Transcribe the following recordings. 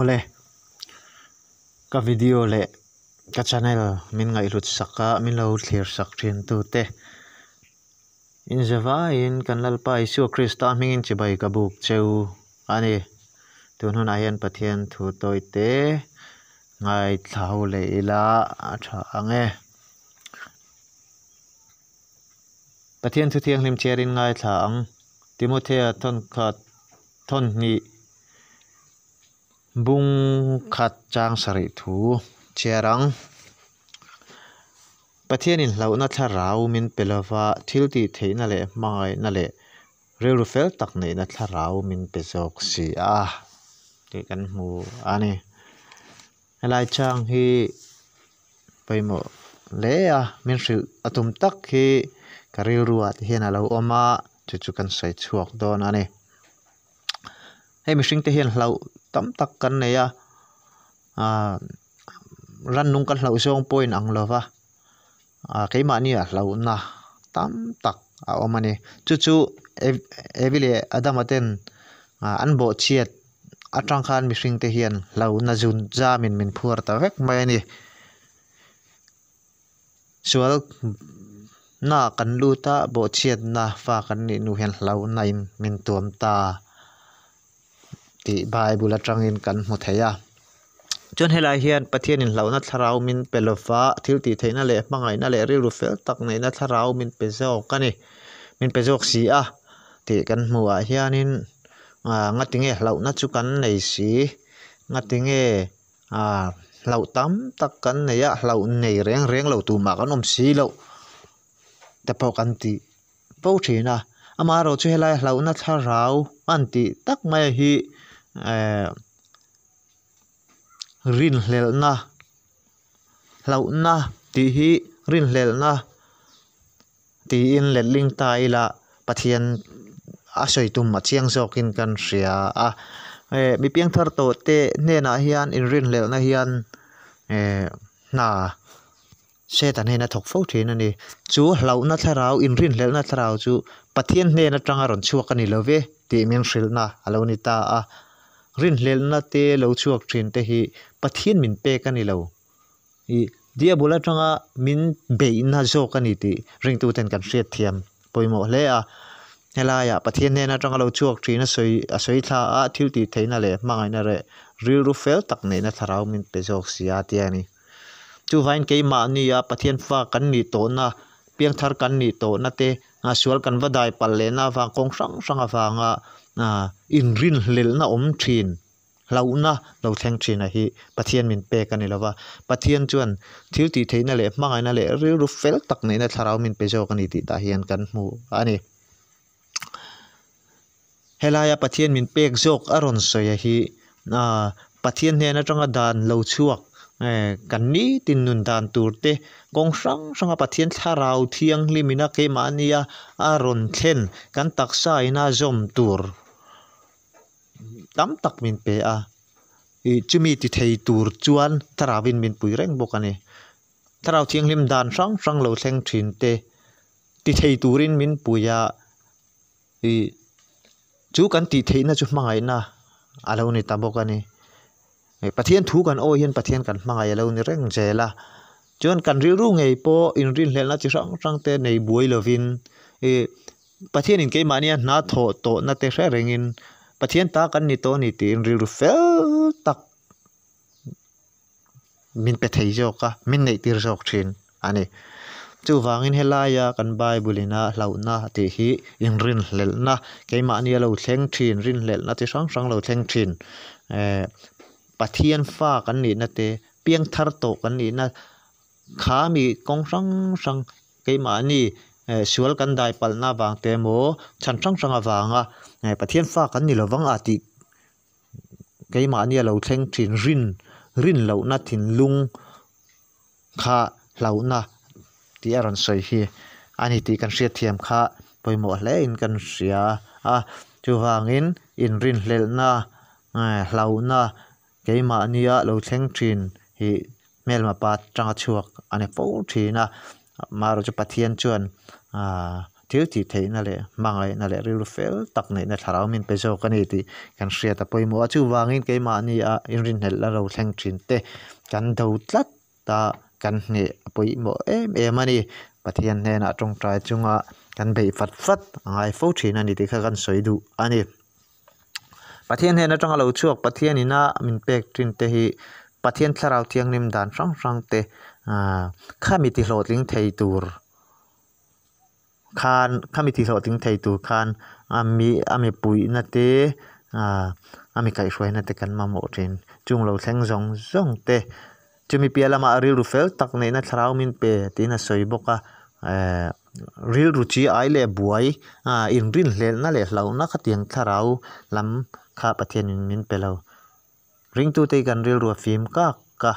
ole, le ka video le ka channel min ngai rut saka min lo thlir sak thin tu te in zawa in kan lal pa isu krista ming in chibai ka buk cheu ani tun hun ayan pathian thu toi te ngai thau le ila tha ange pathian thu thiang lim cherin ngai thla ang timothea ton khat ton ni bung khat chang sarih thu chiarang pathianin hlohna thla raumin pelova thilti theihna le hmangaina le reu fel tak neihna rau raumin pezawk si a ah, căn kan anh ani helai chang hi paimawh le a min hril atum tak hi ka ril ruat hian alo awma chu chu kan sei chuak dawn ani hei mihring te hian lau tam tak kan ne ya a ran nung kan hlau song poin ang lova a ke ma ni a hlau na tam tak a o mane chu chu evile adam aten a an bo chiet atang khan mi sing te hian lo na jun ja min min phur ta vek mai ni sual na kan lu ta bo chiet na fa kan ni nu hian lo nine min tuam ta tih bible atangin kan hmu thei a chuan helai hian pathian in hlohna tharau min pelova thil ti theina le hmangaina le riru fel tak neina tharau min pezawk ani min pezawk si a ti kan hmu ah a hianin nga tinge hlohna chu kan nei si nga tinge a hlo tam tak kan nei a hlo nei reng reng lo tu ma ah kan om si lo ta pau kan ti pau thina amaro chu helai hlohna tharau an ti tak mai hi rin hlel na lau na ti hi rin hlel na ti in le ling tai la pathian a soi tum ma chiang so kin kan ria a e mi piang thar to te ne na hian in rin hlel na hian e na se ta ne na thok fo thin ani chu hlau na tharau in rin hlel na tharau chu pathian ne na tanga ron chuwa kan i love ti min shil na alonita a, a รินเลนนาเตเลวชวกทรินเตฮีปัเทียนมินเปกันนี่เลวอีเดียบุลาจังอามินเบยนนาโจกันนี่ติริงตูเตนกันเสียเทียมปุยโมเลียเฮลายาปัเทียนเนนาจังอาเลวชวกทรินสวยสวยท่าทิวตีเทนอะไรมาไงนั่นเรื่องรูเฟลตักเนนทาราวมินเปโจกเสียเตียนี่จู่วน์เกย์มาเนียปัเทียนฟ้ากันนี่โตนะเพียงทาร์กันนี่โตนะเตะอาสวลกันว่าได้ปัลเลนาฟังคงสังสังอาฟังอานะอินรินเลนะอมทรีนเราน่ะเราแทงทรีนะฮีปะเทียนมินเปกันนี่ละว่าปะเทียนจวนทิลตีเทนะเลมังไงน่ะเลรูฟเฟลตักนี่นะทารามินเปโจกันนี่ติตาเฮียนกันมูอันนี้เฮลายาปะเทียนมินเปกโจกอรอนสยฮีน่ะปะเทียนเนนะจังอดานเราชวกเออกันนี้ตินนุนดานตูร์เตกงสังสังปะเทียนทาราวเทียงลิมินาเกมานียอารอนเทนกันตักซายนาจอมตูร tam tak min pe a e chumi ti thei tur chuan tharavin min pui reng bok ani tharau thiang lim dan rang rang lo thleng thin te ti thei turin min puya e chu kan ti thei na chu mangai na alo ni ta bok ani e pathian thu kan o hian pathian kan mangai alo ni reng jela chuan kan ri ru ngei po in ri hlel na chi rang rang te nei buai lovin e pathian ta kan ni to ni ti ri ru fel tak min pe thai jo ka min nei tir jo chin ani chu wangin helaya kan bible na launa te hi in rin hlel na ke ma ni lo thleng thin rin hlel na ti sang sang lo thleng thin eh pathian fa te piang thar to kan ni na kha mi kong sang sang ke Eh, sual kan dai palna wang te maw chan hrang hrang awanga eh, pathian fa kan ni lovang a ti keimah ania lo thleng thin rin rin lo na thin lung kha lo na ti aron soi hi ani ti kan hria thiam kha poimo hle in kan hria a chu wangin in in rin hlel na hlau eh, na keimah ania lo thleng thin hi melma pa tanga chuak ane po thina maro chu pathian chuan à thiếu thì thấy nà lệ mang lại nà lệ riu fel tak nei na tharau min peso kani ti kan shia ta poi mo chu wangin ke ma ni à in rin hel la ro thleng thin te kan do tlat ta kan hne poi mua em em anh này ani pathian hne na tong trai chunga kan bei fat fat angai fo thin ani ti kha kan soidu ani pathian hne na tong lo chuak pathian ina min pek trin te hi pathian tiếng niệm nim dan rang rang à a khami ti lột ling thầy tour khaan khaami tiishoa ting thay tuu khaan aamii aamii pui na te aamii kaaishwaay na te kaan maa moot riin chuung loo thang zonk zonk te chuumi piyaa la maa riil ruu fel tak nei na tharaaw miin pe tiina sooyi boka e, riil ruu chiyaa ayi lea buwaay in riil leal na lea loo na ka tiang tharaaw lam kaa patiay niin miin pe loo riintuu tei kaan riil ruu wa fim ka kaa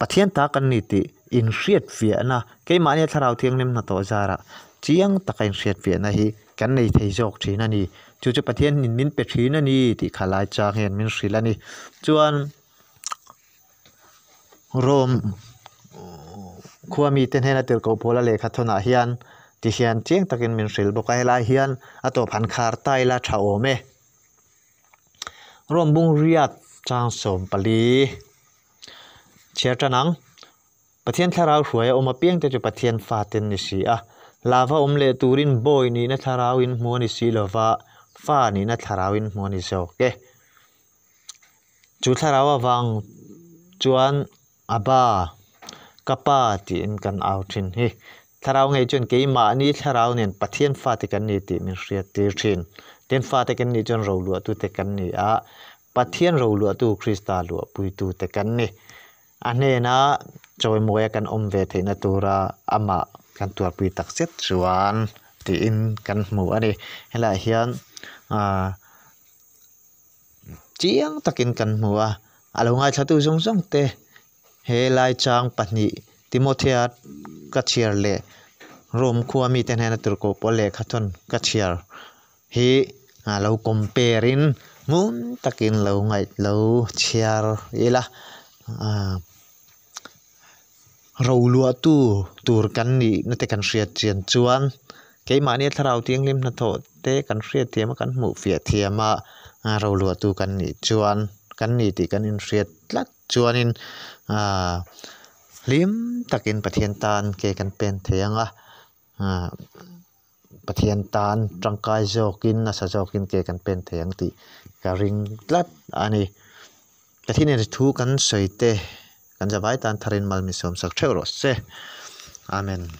pathian ta kan ni ti in riat fi na ke ma ne tharau thiang nem na to zara chiang ta kan riat fi na hi kan nei thei jok thi na ni chu chu pathian nin min pe thi na ni ti khalai cha hen min sri la ni chuan rom khuwa mi ten hena tel ko pola le kha thona hian ti hian chiang takin min sri bo kai lai hian a to phan khar tai la thao me rom bung riat chang som pali เชียร์จันังประเทศทาราวสวยอมมาเปียงแต่จะประเทศฟาเตนนิสีอะลาวาอมเลตูรินบอยนี่นะทาราวินมัวนิสีลาวาฟ้านี่นะทาราวินมัวนิเซโอเคจุดทาราววังจวนอาบากปาตีนกันเอาทินฮีทาราวไงจนเกี่ยมานี่ทาราวเนี่ยประเทศฟาเตกันนี่ติมินเรียตีทินเตนฟาเตกันนี่จนเราลัวตัวเตกันนี่อะประเทศเราลัวตัวคริสตาลัวปุยตัวเตกันนี่ anh nó chơi a hne na chawimawia kan awm ve theihna tura amah kan tuarpui tak set chuan tiin kan hmu hay là hiện à chiang tắc takin kan hmu a a lo ngai thlatu zawng zawng hay là lai chang pahnih timothy ka chiar le rom khua mi ten hena tur ko po le khathon ka chiar hi a lo compare in ngun takin lo ngai lo chiar ila รลัวตู้ตูรกันนี่นั่ตกันเสียเจียนจวนเกี่ยมาเนี่ยถ้าเราเตียงลิมนัทโทเตกันเสียเทียมกันหมู่เฟียเทียมาเราลัวตู้กันนี่จวนกันนี่ติกันอินเสียลัดจวนอินอ่าลิมตักินปะเทียนตานเกกันเป็นเทียงอ่ะปะเทียนตานจังกายโจกินนะสะโจกินเกกันเป็นเทียงติการิงลัดอันนี้แต่ที่เนี่ยทุกันสวยเต Kann ja weiter an Tarin mal Mission sagt Amen.